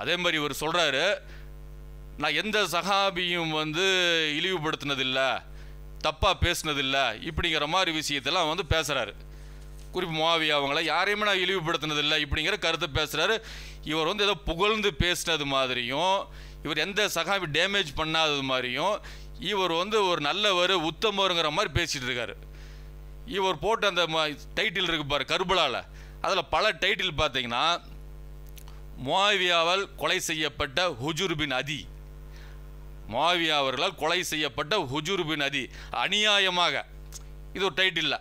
அதே மாதிரி இவர் சொல்கிறாரு நான் எந்த சகாபியும் வந்து இழிவுபடுத்தினதில்லை தப்பாக பேசினதில்லை இப்படிங்கிற மாதிரி விஷயத்தெல்லாம் வந்து பேசுகிறாரு குறிப்பு மாவி அவங்கள யாரையுமே நான் இழிவுபடுத்தினதில்லை இப்படிங்கிற கருத்தை பேசுகிறாரு இவர் வந்து ஏதோ புகழ்ந்து பேசினது மாதிரியும் இவர் எந்த சகாபி டேமேஜ் பண்ணாதது மாதிரியும் இவர் வந்து ஒரு நல்லவர் உத்தமருங்கிற மாதிரி பேசிகிட்டு இருக்காரு இவர் போட்ட அந்த டைட்டில் இருக்கு பாரு கருபலால அதில் பல டைட்டில் பார்த்தீங்கன்னா மாவியாவால் கொலை செய்யப்பட்ட ஹுஜூர் அதி மோவியா அவர்களால் கொலை செய்யப்பட்ட ஹுஜுருபின் அதி அநியாயமாக இது ஒரு டைட்டில்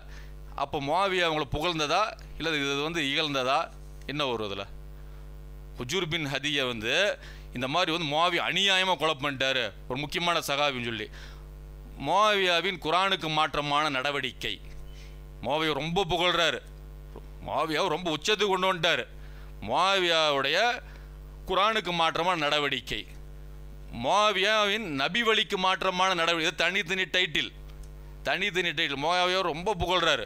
அப்போ மாவியா அவங்களை புகழ்ந்ததா இல்லை இது வந்து இகழ்ந்ததா என்ன ஒரு இதில் ஹுஜுருபின் ஹதியை வந்து இந்த மாதிரி வந்து மாவி அநியாயமாக கொலை பண்ணிட்டாரு ஒரு முக்கியமான சகாவின்னு சொல்லி மாவியாவின் குரானுக்கு மாற்றமான நடவடிக்கை மாவியா ரொம்ப புகழ்கிறாரு மாவியாவை ரொம்ப உச்சத்துக்கு கொண்டு வந்துட்டார் மாவியாவுடைய குரானுக்கு மாற்றமான நடவடிக்கை மாவியாவின் நபி வழிக்கு மாற்றமான நடவடிக்கை தனித்தனி டைட்டில் தனித்தனி டைட்டில் மாவியாவை ரொம்ப புகழ்கிறாரு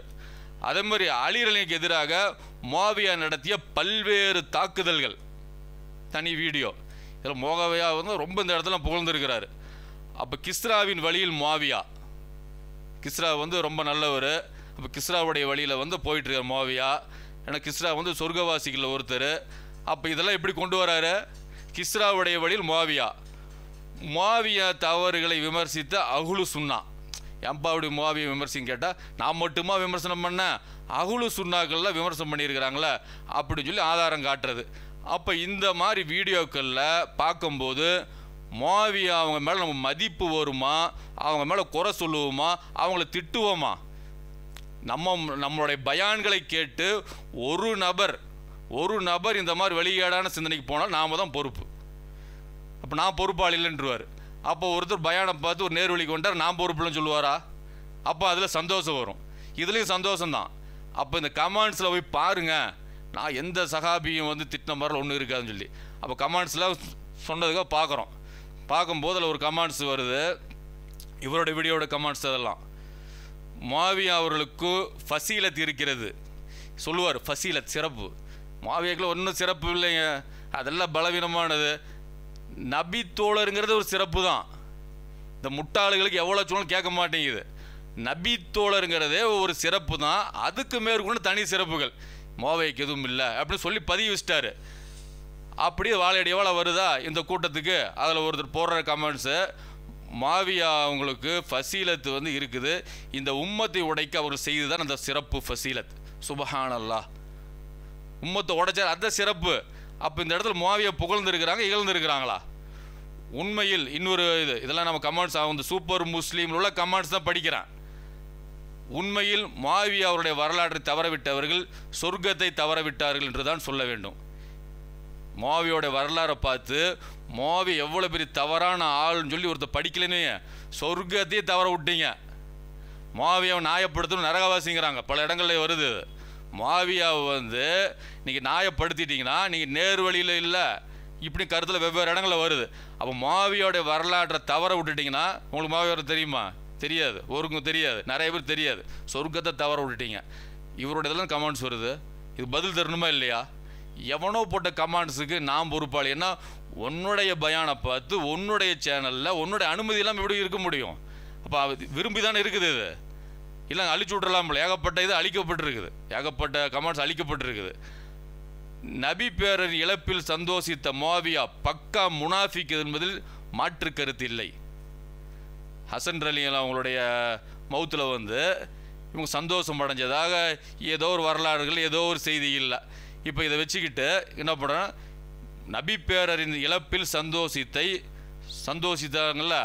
அதே மாதிரி அழிரலைக்கு எதிராக மோவியா நடத்திய பல்வேறு தாக்குதல்கள் தனி வீடியோ இதில் மோகவியா வந்து ரொம்ப இந்த இடத்துல புகழ்ந்துருக்கிறாரு அப்போ கிஸ்ராவின் வழியில் மாவியா கிஸ்ரா வந்து ரொம்ப நல்லவர் இப்போ கிஸ்ராவுடைய வழியில் வந்து போயிட்டுருக்கார் மோவியா ஏன்னா கிஸ்ரா வந்து சொர்க்கவாசிகளில் ஒருத்தர் அப்போ இதெல்லாம் எப்படி கொண்டு வராரு கிஸ்ராவுடைய வழியில் மோவியா மோவியா தவறுகளை விமர்சித்த அகுலு சுன்னா எம்பா அப்படி மோவியை விமர்சனம் கேட்டால் நான் மட்டுமா விமர்சனம் பண்ணேன் அகுலு சுண்ணாக்கள்லாம் விமர்சனம் பண்ணியிருக்கிறாங்களே அப்படின்னு சொல்லி ஆதாரம் காட்டுறது அப்போ இந்த மாதிரி வீடியோக்களில் பார்க்கும்போது மோவியா அவங்க மேலே நம்ம மதிப்பு வருமா அவங்க மேலே குறை சொல்லுவோமா அவங்கள திட்டுவோமா நம்ம நம்மளுடைய பயான்களை கேட்டு ஒரு நபர் ஒரு நபர் இந்த மாதிரி வெளியேடான சிந்தனைக்கு போனால் நாம் தான் பொறுப்பு அப்போ நான் பொறுப்பாளி இல்லைன்றவார் அப்போ ஒருத்தர் பயானம் பார்த்து ஒரு நேர்வழிக்கு கொண்டார் நான் பொறுப்புலன்னு சொல்லுவாரா அப்போ அதில் சந்தோஷம் வரும் இதுலேயும் சந்தோஷம்தான் அப்போ இந்த கமெண்ட்ஸில் போய் பாருங்கள் நான் எந்த சகாபியும் வந்து திட்டம் மாதிரி ஒன்றும் இருக்காதுன்னு சொல்லி அப்போ கமாண்ட்ஸில் சொன்னதுக்காக பார்க்குறோம் பார்க்கும்போது அதில் ஒரு கமெண்ட்ஸ் வருது இவரோட வீடியோட கமெண்ட்ஸ் அதெல்லாம் மாவியா அவர்களுக்கு ஃபசீலத் இருக்கிறது சொல்லுவார் ஃபசீலத் சிறப்பு மாவியாக்கில் ஒன்றும் சிறப்பு இல்லைங்க அதெல்லாம் பலவீனமானது நபி தோழருங்கிறது ஒரு சிறப்பு தான் இந்த முட்டாளுகளுக்கு எவ்வளோ சொன்னாலும் கேட்க மாட்டேங்குது நபி தோழருங்கிறதே ஒரு சிறப்பு தான் அதுக்கு மேற்கொண்டு தனி சிறப்புகள் மோவைக்கு எதுவும் இல்லை அப்படின்னு சொல்லி பதிவு வச்சிட்டாரு அப்படியே எவ்வளோ வருதா இந்த கூட்டத்துக்கு அதில் ஒருத்தர் போடுற கமெண்ட்ஸு மாவியா அவங்களுக்கு ஃபசீலத்து வந்து இருக்குது இந்த உம்மத்தை உடைக்க அவர் செய்து தான் அந்த சிறப்பு ஃபசீலத் சுபஹான் அல்லா உம்மத்தை உடைச்சார் அந்த சிறப்பு அப்போ இந்த இடத்துல மாவியை புகழ்ந்துருக்கிறாங்க இகழ்ந்துருக்கிறாங்களா உண்மையில் இன்னொரு இது இதெல்லாம் நம்ம கமெண்ட்ஸ் அவங்க சூப்பர் முஸ்லீமில் உள்ள கமெண்ட்ஸ் தான் படிக்கிறேன் உண்மையில் மாவி அவருடைய வரலாற்றை தவறவிட்டவர்கள் சொர்க்கத்தை தவறவிட்டார்கள் என்று தான் சொல்ல வேண்டும் மோவியோட வரலாறை பார்த்து மோவி எவ்வளோ பெரிய தவறான ஆள்னு சொல்லி ஒருத்தர் படிக்கலன்னு சொர்க்கத்தையே தவற விட்டீங்க மாவியாவை நியாயப்படுத்தணும் நரகவாசிங்கிறாங்க பல இடங்களில் வருது மாவியாவை வந்து நீங்கள் நியாயப்படுத்திட்டீங்கன்னா நீங்கள் நேர் வழியில் இல்லை இப்படி கருத்தில் வெவ்வேறு இடங்களில் வருது அப்போ மாவியோடைய வரலாற்றை தவற விட்டுட்டிங்கன்னா உங்களுக்கு மாவியோட தெரியுமா தெரியாது ஒருக்கும் தெரியாது நிறைய பேர் தெரியாது சொர்க்கத்தை தவற விட்டுட்டீங்க இவரோட இதெல்லாம் கமெண்ட்ஸ் வருது இது பதில் தரணுமா இல்லையா எவனோ போட்ட கமாண்ட்ஸுக்கு நான் பொறுப்பாளி ஏன்னா உன்னுடைய பயானை பார்த்து உன்னுடைய சேனலில் உன்னுடைய அனுமதி இல்லாமல் எப்படி இருக்க முடியும் அப்போ விரும்பி தானே இருக்குது இது இல்லை அழிச்சு விட்றலாம்ல ஏகப்பட்ட இது அழிக்கப்பட்டிருக்குது ஏகப்பட்ட கமெண்ட்ஸ் அழிக்கப்பட்டிருக்குது நபி பேரர் இழப்பில் சந்தோஷித்த மோவியா பக்கா முனாஃபிக் என்பதில் மாற்று கருத்து இல்லை ஹசன் ரலியில் அவங்களுடைய மவுத்தில் வந்து இவங்க சந்தோஷம் அடைஞ்சதாக ஏதோ ஒரு வரலாறுகள் ஏதோ ஒரு செய்தி இல்லை இப்போ இதை வச்சுக்கிட்டு என்ன பண்ணுறோம் நபி பேரறிந்த இழப்பில் சந்தோஷத்தை சந்தோஷித்தாங்கள்ல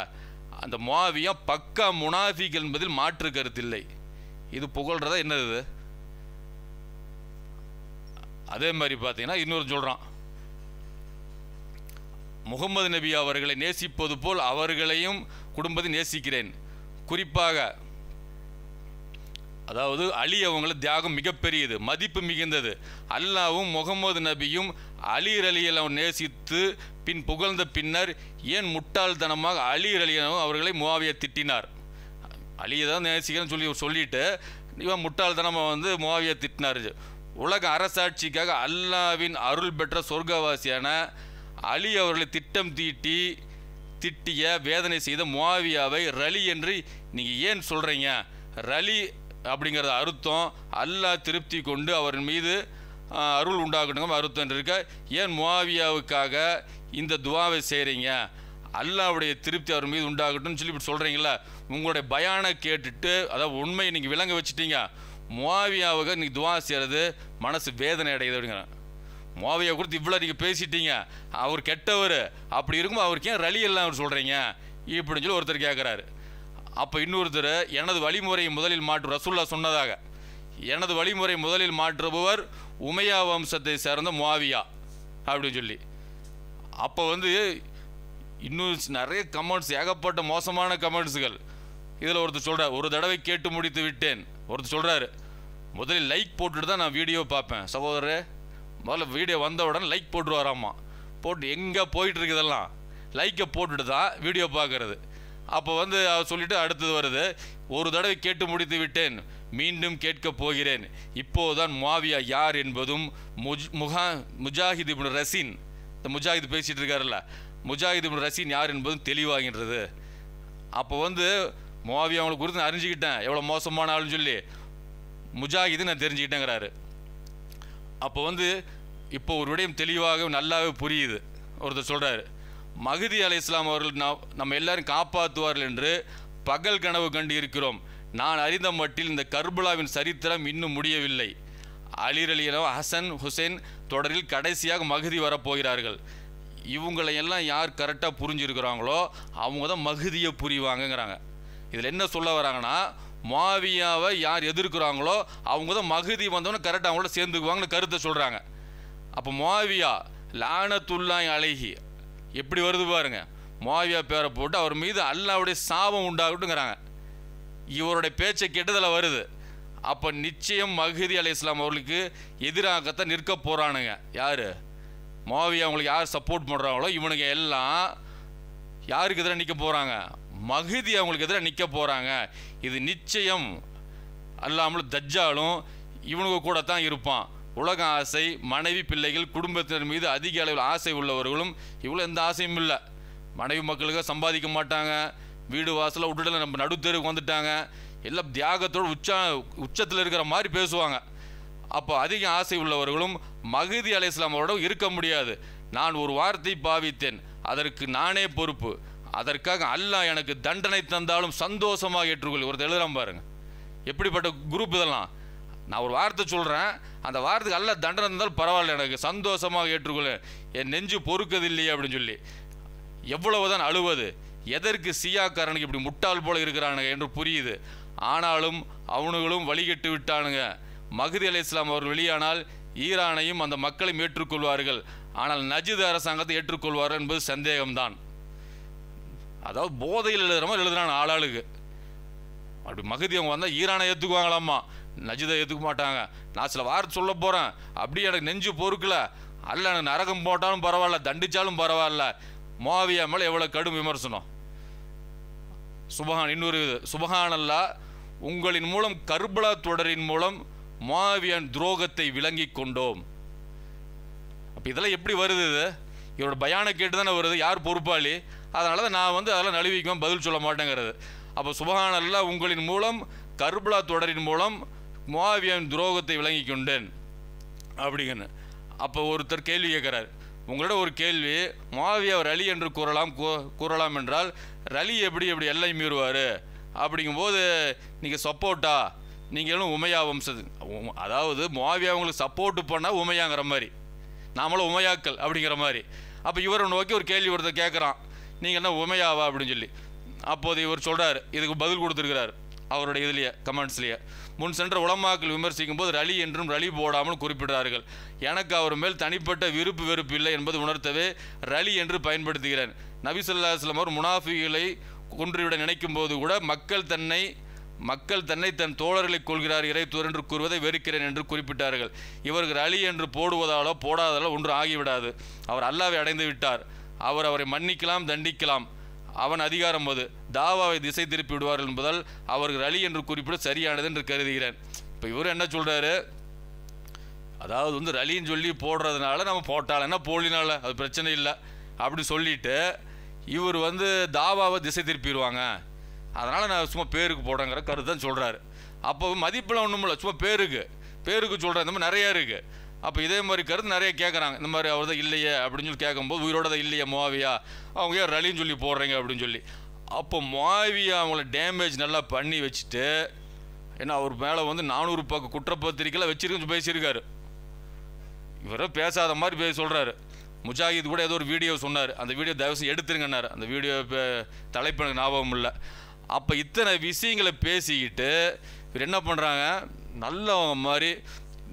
அந்த மாவியம் பக்கா முனாஃபிக் என்பதில் மாற்று கருத்தில்லை இது புகழ்றதா என்னது அதே மாதிரி பார்த்தீங்கன்னா இன்னொரு சொல்கிறான் முகமது நபி அவர்களை நேசிப்பது போல் அவர்களையும் குடும்பத்தை நேசிக்கிறேன் குறிப்பாக அதாவது அலி அவங்கள தியாகம் மிகப்பெரியது மதிப்பு மிகுந்தது அல்லாவும் முகமது நபியும் அலி அவன் நேசித்து பின் புகழ்ந்த பின்னர் ஏன் முட்டாள்தனமாக அலீர் ரலியலாம் அவர்களை முவாவியை திட்டினார் அலியை தான் நேசிக்கிறேன்னு சொல்லி சொல்லிட்டு இவன் முட்டாள்தனமாக வந்து முவாவியை திட்டினார் உலக அரசாட்சிக்காக அல்லாவின் அருள் பெற்ற சொர்க்கவாசியான அலி அவர்களை திட்டம் தீட்டி திட்டிய வேதனை செய்த முவாவியாவை ரலி என்று நீங்கள் ஏன் சொல்கிறீங்க ரலி அப்படிங்கிறது அறுத்தம் அல்லா திருப்தி கொண்டு அவரின் மீது அருள் உண்டாகட்டும் அறுத்தம் இருக்க ஏன் முவாவியாவுக்காக இந்த துவாவை செய்கிறீங்க அல்லாவுடைய திருப்தி அவர் மீது உண்டாகட்டும்னு சொல்லி இப்படி சொல்கிறீங்களா உங்களுடைய பயானை கேட்டுட்டு அதாவது உண்மையை நீங்கள் விளங்க வச்சுட்டீங்க முவாவியாவுக்கு நீங்கள் துவா செய்கிறது மனசு வேதனை அடையுது அப்படிங்கிறேன் மோவியா குறித்து இவ்வளோ நீங்கள் பேசிட்டீங்க அவர் கெட்டவர் அப்படி இருக்கும்போது அவருக்கு ஏன் ரலி எல்லாம் அவர் சொல்கிறீங்க இப்படின்னு சொல்லி ஒருத்தர் கேட்குறாரு அப்போ இன்னொருத்தர் எனது வழிமுறையை முதலில் மாற்று ரசுல்லா சொன்னதாக எனது வழிமுறை முதலில் மாற்றுபவர் உமையா வம்சத்தை சேர்ந்த மாவியா அப்படின்னு சொல்லி அப்போ வந்து இன்னும் நிறைய கமெண்ட்ஸ் ஏகப்பட்ட மோசமான கமெண்ட்ஸுகள் இதில் ஒருத்தர் சொல்கிறார் ஒரு தடவை கேட்டு முடித்து விட்டேன் ஒருத்தர் சொல்கிறாரு முதலில் லைக் போட்டுட்டு தான் நான் வீடியோ பார்ப்பேன் சகோதரர் முதல்ல வீடியோ வந்த உடனே லைக் போட்டு வராமா போட்டு எங்கே போயிட்டுருக்கு இதெல்லாம் லைக்கை போட்டுட்டு தான் வீடியோ பார்க்குறது அப்போ வந்து அவர் சொல்லிவிட்டு அடுத்தது வருது ஒரு தடவை கேட்டு முடித்து விட்டேன் மீண்டும் கேட்கப் போகிறேன் இப்போதுதான் மாவியா யார் என்பதும் முஜ் முகா முஜாஹிது இப்னு ரசீன் இந்த முஜாஹித் பேசிகிட்டு இருக்காருல்ல முஜாஹித் இப்னு ரசீன் யார் என்பதும் தெளிவாகின்றது அப்போ வந்து மாவியா அவங்களுக்கு குறித்து நான் அறிஞ்சிக்கிட்டேன் எவ்வளோ மோசமான ஆளுன்னு சொல்லி முஜாஹிது நான் தெரிஞ்சுக்கிட்டேங்கிறாரு அப்போ வந்து இப்போ ஒரு விடயம் தெளிவாக நல்லாவே புரியுது ஒருத்தர் சொல்கிறாரு மகதி அலை இஸ்லாம் அவர்கள் நம்ம எல்லாரும் காப்பாற்றுவார்கள் என்று பகல் கனவு கண்டு இருக்கிறோம் நான் அறிந்த மட்டில் இந்த கர்புலாவின் சரித்திரம் இன்னும் முடியவில்லை அலிர் அலியனோ ஹசன் ஹுசைன் தொடரில் கடைசியாக மகதி வரப்போகிறார்கள் இவங்களையெல்லாம் யார் கரெக்டாக புரிஞ்சுருக்கிறாங்களோ அவங்க தான் மகுதியை புரிவாங்கங்கிறாங்க இதில் என்ன சொல்ல வராங்கன்னா மாவியாவை யார் எதிர்க்கிறாங்களோ அவங்க தான் மகுதி வந்தவொடனே கரெக்டாக அவங்களோட சேர்ந்துக்குவாங்கன்னு கருத்தை சொல்கிறாங்க அப்போ மாவியா லானத்துல்லாய் அழகி எப்படி வருது பாருங்க மாவியா பேரை போட்டு அவர் மீது அல்லாவுடைய சாபம் உண்டாகட்டுங்கிறாங்க இவருடைய பேச்சை கெட்டதில் வருது அப்போ நிச்சயம் மஹதி அலி இஸ்லாம் அவர்களுக்கு எதிராகத்தான் நிற்க போகிறானுங்க யார் மாவியா அவங்களுக்கு யார் சப்போர்ட் பண்ணுறாங்களோ இவனுங்க எல்லாம் யாருக்கு எதிராக நிற்க போகிறாங்க மகிதி அவங்களுக்கு எதிராக நிற்க போகிறாங்க இது நிச்சயம் அல்லாமல் தஜ்ஜாலும் இவனுக்கு கூட தான் இருப்பான் உலக ஆசை மனைவி பிள்ளைகள் குடும்பத்தினர் மீது அதிக அளவில் ஆசை உள்ளவர்களும் இவ்வளோ எந்த ஆசையும் இல்லை மனைவி மக்களுக்கு சம்பாதிக்க மாட்டாங்க வீடு வாசலில் விட்டுடல நம்ம நடுத்தருக்கு வந்துட்டாங்க எல்லாம் தியாகத்தோடு உச்சா உச்சத்தில் இருக்கிற மாதிரி பேசுவாங்க அப்போ அதிக ஆசை உள்ளவர்களும் மகிதி அலை இஸ்லாமோட இருக்க முடியாது நான் ஒரு வார்த்தை பாவித்தேன் அதற்கு நானே பொறுப்பு அதற்காக அல்லாஹ் எனக்கு தண்டனை தந்தாலும் சந்தோஷமாக ஏற்றுக்கொள் ஒருத்தர் எழுதுகிறான் பாருங்கள் எப்படிப்பட்ட குரூப் இதெல்லாம் நான் ஒரு வார்த்தை சொல்கிறேன் அந்த வார்த்தைக்கு அல்ல தண்டனை இருந்தாலும் பரவாயில்ல எனக்கு சந்தோஷமாக ஏற்றுக்கொள்ள என் நெஞ்சு பொறுக்கது இல்லையே அப்படின்னு சொல்லி எவ்வளவுதான் அழுவது எதற்கு சியாக்காரனுக்கு இப்படி முட்டாள் போல இருக்கிறானுங்க என்று புரியுது ஆனாலும் அவனுங்களும் வழிகட்டு விட்டானுங்க மகதி அலி இஸ்லாம் அவர்கள் வெளியானால் ஈரானையும் அந்த மக்களையும் ஏற்றுக்கொள்வார்கள் ஆனால் நஜீத் அரசாங்கத்தை ஏற்றுக்கொள்வார்கள் என்பது சந்தேகம்தான் அதாவது போதையில் எழுதுகிற மாதிரி எழுதுறான் ஆளாளுக்கு அப்படி மகதி அவங்க வந்தால் ஈரானை ஏற்றுக்குவாங்களாம்மா நஜிதை எதுக்க மாட்டாங்க நான் சில வார்த்தை சொல்ல போகிறேன் அப்படியே எனக்கு நெஞ்சு பொறுக்கல அல்ல எனக்கு நரகம் போட்டாலும் பரவாயில்ல தண்டிச்சாலும் பரவாயில்ல மோவியா மேலே எவ்வளோ கடும் விமர்சனம் சுபஹான் இன்னொரு இது சுபஹானல்லா உங்களின் மூலம் கர்பலா தொடரின் மூலம் மாவியன் துரோகத்தை விளங்கி கொண்டோம் அப்போ இதெல்லாம் எப்படி வருது இது இவரோட பயானை கேட்டு தானே வருது யார் பொறுப்பாளி அதனால தான் நான் வந்து அதெல்லாம் நழுவிக்குவேன் பதில் சொல்ல மாட்டேங்கிறது அப்போ சுபஹானல்லா உங்களின் மூலம் கர்பலா தொடரின் மூலம் முவாவியாவின் துரோகத்தை விளங்கி கொண்டேன் அப்படிங்கன்னு அப்போ ஒருத்தர் கேள்வி கேட்குறார் உங்களோட ஒரு கேள்வி அவர் ரலி என்று கூறலாம் கூறலாம் என்றால் ரலி எப்படி எப்படி எல்லை மீறுவார் அப்படிங்கும்போது நீங்கள் சப்போர்ட்டா நீங்களும் உமையா வம்சது அதாவது மாவியா உங்களுக்கு சப்போர்ட்டு பண்ணால் உமையாங்கிற மாதிரி நாமளும் உமையாக்கள் அப்படிங்கிற மாதிரி அப்போ இவரை நோக்கி ஒரு கேள்வி ஒருத்தர் கேட்குறான் நீங்கள் என்ன உமையாவா அப்படின்னு சொல்லி அப்போது இவர் சொல்கிறார் இதுக்கு பதில் கொடுத்துருக்கிறார் அவருடைய இதுலேயே கமெண்ட்ஸ்லேயே முன் சென்ற உளமாக்கல் விமர்சிக்கும் போது ரலி என்றும் ரலி போடாமல் குறிப்பிடுறார்கள் எனக்கு அவர் மேல் தனிப்பட்ட விருப்பு வெறுப்பு இல்லை என்பது உணர்த்தவே ரலி என்று பயன்படுத்துகிறேன் நபிசுல்லா இஸ்லாம் அவர் முனாஃபிகளை குன்றிவிட நினைக்கும் போது கூட மக்கள் தன்னை மக்கள் தன்னை தன் தோழர்களை கொள்கிறார் இறைத்துவர் என்று கூறுவதை வெறுக்கிறேன் என்று குறிப்பிட்டார்கள் இவர்கள் அழி என்று போடுவதாலோ போடாதாலோ ஒன்று ஆகிவிடாது அவர் அல்லாவை அடைந்து விட்டார் அவர் அவரை மன்னிக்கலாம் தண்டிக்கலாம் அவன் அதிகாரம் போது தாவாவை திசை திருப்பி விடுவார்கள் என்பதால் அவர்கள் அலி என்று குறிப்பிட சரியானது என்று கருதுகிறேன் இப்போ இவர் என்ன சொல்கிறாரு அதாவது வந்து ரலின்னு சொல்லி போடுறதுனால நம்ம போட்டால் என்ன போலினால அது பிரச்சனை இல்லை அப்படி சொல்லிட்டு இவர் வந்து தாவாவை திசை திருப்பிடுவாங்க அதனால் நான் சும்மா பேருக்கு போடுறேங்கிற கருத்து தான் சொல்கிறாரு அப்போ மதிப்பில் ஒன்றும் இல்லை சும்மா பேருக்கு பேருக்கு சொல்கிற இந்த மாதிரி நிறையா இருக்குது அப்போ இதே மாதிரி கருத்து நிறைய கேட்குறாங்க இந்த மாதிரி அவர் தான் இல்லையே அப்படின்னு சொல்லி கேட்கும்போது உயிரோட தான் இல்லையே மாவியா அவங்க ஏன் ரலின்னு சொல்லி போடுறீங்க அப்படின்னு சொல்லி அப்போ மாவியா அவங்கள டேமேஜ் நல்லா பண்ணி வச்சுட்டு ஏன்னா அவர் மேலே வந்து நானூறு பக்கம் குற்றப்பத்திரிக்கைலாம் வச்சிருக்கு பேசியிருக்காரு இவரோ பேசாத மாதிரி பேச சொல்கிறாரு முஜாஹித் கூட ஏதோ ஒரு வீடியோ சொன்னார் அந்த வீடியோ தயவுசு எடுத்துருங்கன்னார் அந்த வீடியோ இப்போ தலைப்பு எனக்கு ஞாபகம் இல்லை அப்போ இத்தனை விஷயங்களை பேசிக்கிட்டு இவர் என்ன பண்ணுறாங்க நல்லவங்க மாதிரி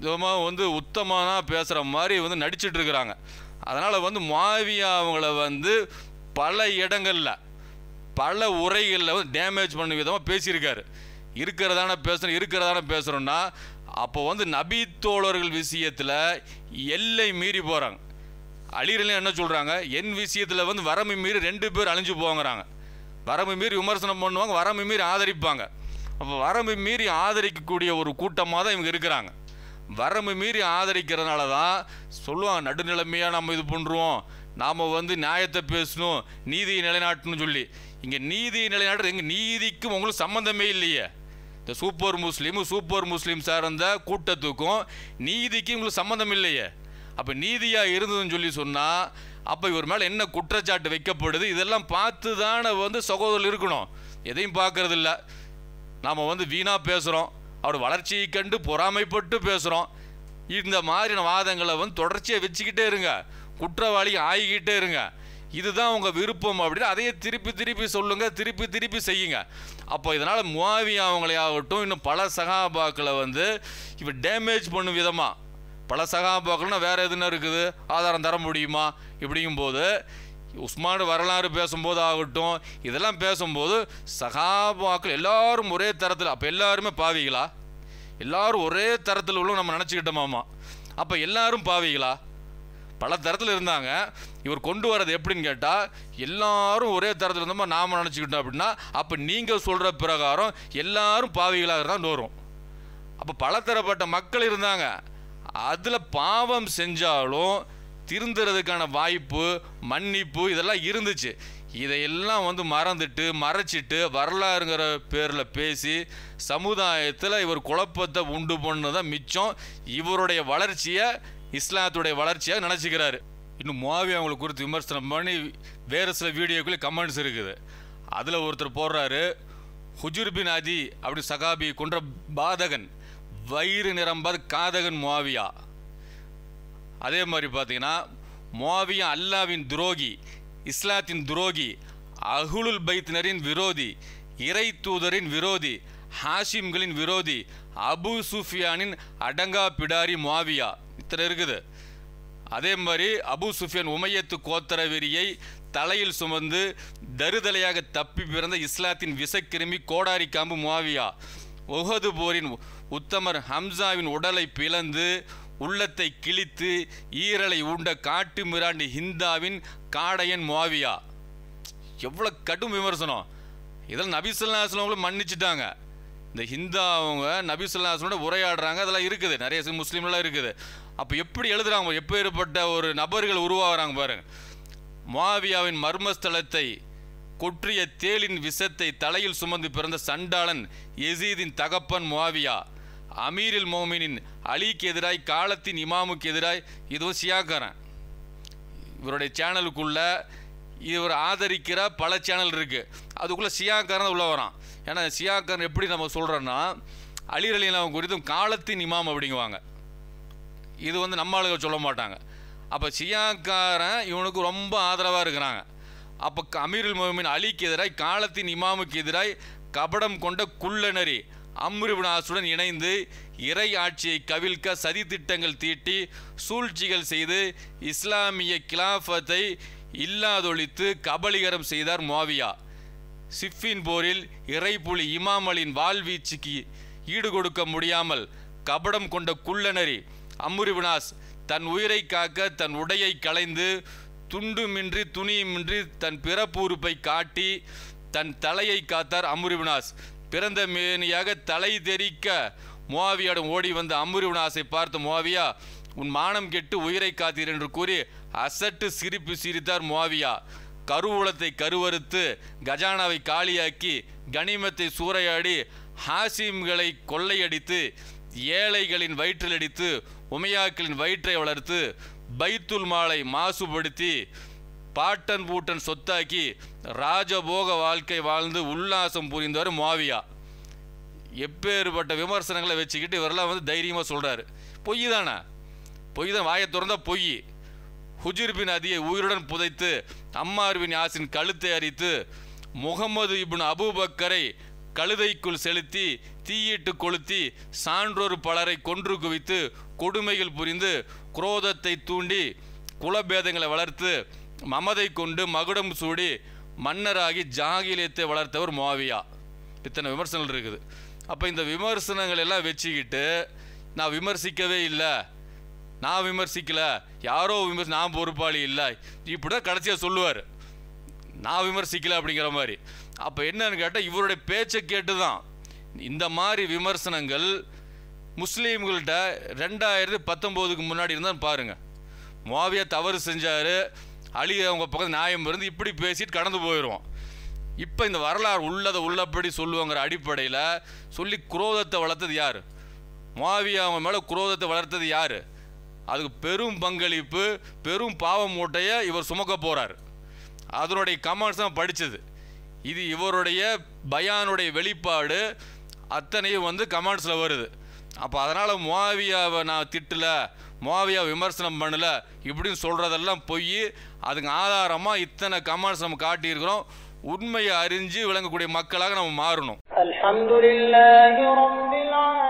விதமாக வந்து உத்தமாக பேசுகிற மாதிரி வந்து நடிச்சிட்டு இருக்கிறாங்க அதனால் வந்து மாவியா அவங்கள வந்து பல இடங்களில் பல உரைகளில் வந்து டேமேஜ் பண்ண விதமாக பேசியிருக்காரு இருக்கிறதான பேசுகிறோம் இருக்கிறதான பேசுகிறோன்னா அப்போ வந்து நபி தோழர்கள் விஷயத்தில் எல்லை மீறி போகிறாங்க அழிரலாம் என்ன சொல்கிறாங்க என் விஷயத்தில் வந்து வரமை மீறி ரெண்டு பேர் அழிஞ்சு போங்கிறாங்க வரமை மீறி விமர்சனம் பண்ணுவாங்க வரமை மீறி ஆதரிப்பாங்க அப்போ வரம்பு மீறி ஆதரிக்கக்கூடிய ஒரு கூட்டமாக தான் இவங்க இருக்கிறாங்க வரம்பு மீறி ஆதரிக்கிறதுனால தான் சொல்லுவாங்க நடுநிலைமையாக நம்ம இது பண்ணுறோம் நாம் வந்து நியாயத்தை பேசணும் நீதியை நிலைநாட்டணும் சொல்லி இங்கே நீதி நிலைநாட்டு எங்கள் நீதிக்கும் உங்களுக்கு சம்மந்தமே இல்லையே இந்த சூப்பர் முஸ்லீமு சூப்பர் முஸ்லீம் சார்ந்த கூட்டத்துக்கும் நீதிக்கும் உங்களுக்கு சம்மந்தம் இல்லையே அப்போ நீதியாக இருந்ததுன்னு சொல்லி சொன்னால் அப்போ இவர் மேலே என்ன குற்றச்சாட்டு வைக்கப்படுது இதெல்லாம் பார்த்து தானே வந்து சகோதரர் இருக்கணும் எதையும் பார்க்கறதில்ல நாம் வந்து வீணாக பேசுகிறோம் அவர் வளர்ச்சியை கண்டு பொறாமைப்பட்டு பேசுகிறோம் இந்த மாதிரியான வாதங்களை வந்து தொடர்ச்சியை வச்சுக்கிட்டே இருங்க குற்றவாளி ஆகிக்கிட்டே இருங்க இதுதான் உங்கள் விருப்பம் அப்படின்னு அதையே திருப்பி திருப்பி சொல்லுங்கள் திருப்பி திருப்பி செய்யுங்க அப்போ இதனால் மாவி அவங்களையாகட்டும் இன்னும் பல சகாபாக்களை வந்து இப்போ டேமேஜ் பண்ணும் விதமாக பல சகாபாக்கள்னால் வேறு எதுனா இருக்குது ஆதாரம் தர முடியுமா இப்படிங்கும்போது உஸ்மான் வரலாறு பேசும்போது ஆகட்டும் இதெல்லாம் பேசும்போது சகாபாக்கள் எல்லாரும் ஒரே தரத்தில் அப்போ எல்லாருமே பாவிகளா எல்லாரும் ஒரே தரத்தில் உள்ள நம்ம நினச்சிக்கிட்டோமாமா அப்போ எல்லாரும் பாவிகளா பல தரத்தில் இருந்தாங்க இவர் கொண்டு வரது எப்படின்னு கேட்டால் எல்லாரும் ஒரே தரத்தில் இருந்தோமா நாம் நினச்சிக்கிட்டோம் அப்படின்னா அப்போ நீங்கள் சொல்கிற பிரகாரம் எல்லாரும் பாவிகளாக தான் வரும் அப்போ பல தரப்பட்ட மக்கள் இருந்தாங்க அதில் பாவம் செஞ்சாலும் திருந்துறதுக்கான வாய்ப்பு மன்னிப்பு இதெல்லாம் இருந்துச்சு இதையெல்லாம் வந்து மறந்துட்டு மறைச்சிட்டு வரலாறுங்கிற பேரில் பேசி சமுதாயத்தில் இவர் குழப்பத்தை உண்டு பண்ணதான் மிச்சம் இவருடைய வளர்ச்சியை இஸ்லாத்துடைய வளர்ச்சியாக நினச்சிக்கிறாரு இன்னும் மோவி அவங்களை குறித்து விமர்சனம் பண்ணி வேறு சில வீடியோக்குள்ளே கமெண்ட்ஸ் இருக்குது அதில் ஒருத்தர் போடுறாரு ஹுஜுர்பின் அதி அப்படி சகாபி கொன்ற பாதகன் வயிறு நிரம்பாத காதகன் மோவியா அதே மாதிரி பார்த்தீங்கன்னா மோவியா அல்லாவின் துரோகி இஸ்லாத்தின் துரோகி அகுலுல் பைத்தினரின் விரோதி இறை தூதரின் விரோதி ஹாஷிம்களின் விரோதி அபு சூஃபியானின் அடங்கா பிடாரி மாவியா இத்தனை இருக்குது அதே மாதிரி அபு சுஃபியான் உமையத்து கோத்தர வெறியை தலையில் சுமந்து தருதலையாக தப்பி பிறந்த இஸ்லாத்தின் விசக்கிருமி கோடாரி காம்பு மாவியா ஒஹது போரின் உத்தமர் ஹம்சாவின் உடலை பிளந்து உள்ளத்தை கிழித்து ஈரலை உண்ட காட்டு மிராண்டி ஹிந்தாவின் காடையன் மாவியா எவ்வளோ கடும் விமர்சனம் இதெல்லாம் நபிசுல்லாஸ்லவங்களும் மன்னிச்சிட்டாங்க இந்த ஹிந்தா அவங்க நபிசுல்லாஸ்லோட உரையாடுறாங்க அதெல்லாம் இருக்குது நிறைய முஸ்லீம்லாம் இருக்குது அப்போ எப்படி எழுதுகிறாங்க எப்பேற்பட்ட ஒரு நபர்கள் உருவாகிறாங்க பாருங்கள் மாவியாவின் மர்மஸ்தலத்தை கொற்றிய தேலின் விஷத்தை தலையில் சுமந்து பிறந்த சண்டாளன் எசீதின் தகப்பன் மாவியா அமீரில் மோமினின் அலிக்கு எதிராய் காலத்தின் இமாமுக்கு எதிராய் இதுவும் சியாக்காரன் இவருடைய சேனலுக்குள்ள இவர் ஆதரிக்கிற பல சேனல் இருக்குது அதுக்குள்ளே சியாக்காரன் உள்ளே வரான் ஏன்னா சியாக்காரன் எப்படி நம்ம சொல்கிறோன்னா அலிர் அலிலாம் குறித்தும் காலத்தின் இமாம் அப்படிங்குவாங்க இது வந்து நம்ம ஆளுங்க சொல்ல மாட்டாங்க அப்போ சியாக்காரன் இவனுக்கு ரொம்ப ஆதரவாக இருக்கிறாங்க அப்போ அமீருல் மோமின் அலிக்கு எதிராய் காலத்தின் இமாமுக்கு எதிராய் கபடம் கொண்ட குள்ளநரி அம்ருபினாசுடன் இணைந்து இறை ஆட்சியை கவிழ்க்க சதி திட்டங்கள் தீட்டி சூழ்ச்சிகள் செய்து இஸ்லாமிய கிலாஃபத்தை இல்லாதொழித்து கபலீகரம் செய்தார் மோவியா சிஃபின் போரில் இறைப்புலி இமாமலின் அலின் வாழ்வீச்சுக்கு ஈடுகொடுக்க முடியாமல் கபடம் கொண்ட குள்ளநரி அம்ருவினாஸ் தன் உயிரை காக்க தன் உடையை களைந்து துண்டுமின்றி துணியுமின்றி தன் பிறப்பு உறுப்பை காட்டி தன் தலையை காத்தார் அம்ருவினாஸ் பிறந்த மேனியாக தலை தெரிக்க மோவியாடும் ஓடி வந்த அம்புரிவனாசை பார்த்த மோவியா உன் மானம் கெட்டு உயிரை காத்தீர் என்று கூறி அசட்டு சிரிப்பு சிரித்தார் மோவியா கருவூலத்தை கருவறுத்து கஜானாவை காலியாக்கி கனிமத்தை சூறையாடி ஹாசிம்களை கொள்ளையடித்து ஏழைகளின் வயிற்றில் அடித்து உமையாக்களின் வயிற்றை வளர்த்து பைத்துல் மாலை மாசுபடுத்தி பாட்டன் பூட்டன் சொத்தாக்கி ராஜபோக வாழ்க்கை வாழ்ந்து உல்லாசம் புரிந்தவர் மாவியா எப்பேற்பட்ட விமர்சனங்களை வச்சுக்கிட்டு இவரெல்லாம் வந்து தைரியமாக சொல்கிறாரு பொய் தானே பொய் தான் வாயை திறந்தால் பொய் ஹுஜிர்பின் அதியை உயிருடன் புதைத்து அம்மார்பின் யாசின் கழுத்தை அரித்து முகமது இப்னு அபூபக்கரை கழுதைக்குள் செலுத்தி தீயிட்டு கொளுத்தி சான்றோர் பலரை கொன்று குவித்து கொடுமைகள் புரிந்து குரோதத்தை தூண்டி குலபேதங்களை வளர்த்து மமதை கொண்டு மகுடம் சூடி மன்னராகி ஜாகிலியத்தை வளர்த்தவர் மாவியா இத்தனை விமர்சனங்கள் இருக்குது அப்போ இந்த விமர்சனங்கள் எல்லாம் வச்சுக்கிட்டு நான் விமர்சிக்கவே இல்லை நான் விமர்சிக்கலை யாரோ விமர்சி நான் பொறுப்பாளி இல்லை இப்படி தான் கடைசியாக சொல்லுவார் நான் விமர்சிக்கலை அப்படிங்கிற மாதிரி அப்போ என்னன்னு கேட்டால் இவருடைய பேச்சை கேட்டு தான் இந்த மாதிரி விமர்சனங்கள் முஸ்லீம்கள்கிட்ட ரெண்டாயிரத்து பத்தொம்போதுக்கு முன்னாடி இருந்தால் பாருங்கள் மாவியா தவறு செஞ்சார் அழிய அவங்க பக்கத்து நியாயம் இருந்து இப்படி பேசிட்டு கடந்து போயிடுவோம் இப்போ இந்த வரலாறு உள்ளதை உள்ளபடி சொல்லுவோங்கிற அடிப்படையில் சொல்லி குரோதத்தை வளர்த்தது யார் மாவியா அவங்க மேலே குரோதத்தை வளர்த்தது யார் அதுக்கு பெரும் பங்களிப்பு பெரும் பாவ மூட்டையை இவர் சுமக்க போகிறார் அதனுடைய கமெண்ட்ஸ் தான் படித்தது இது இவருடைய பயானுடைய வெளிப்பாடு அத்தனையும் வந்து கமெண்ட்ஸில் வருது அப்போ அதனால் மாவியாவை நான் திட்டலை மோவையா விமர்சனம் பண்ணல இப்படின்னு சொல்கிறதெல்லாம் பொய் அதுக்கு ஆதாரமாக இத்தனை கமெண்ட்ஸ் நம்ம காட்டியிருக்கிறோம் உண்மையை அறிஞ்சு விளங்கக்கூடிய மக்களாக நம்ம மாறணும்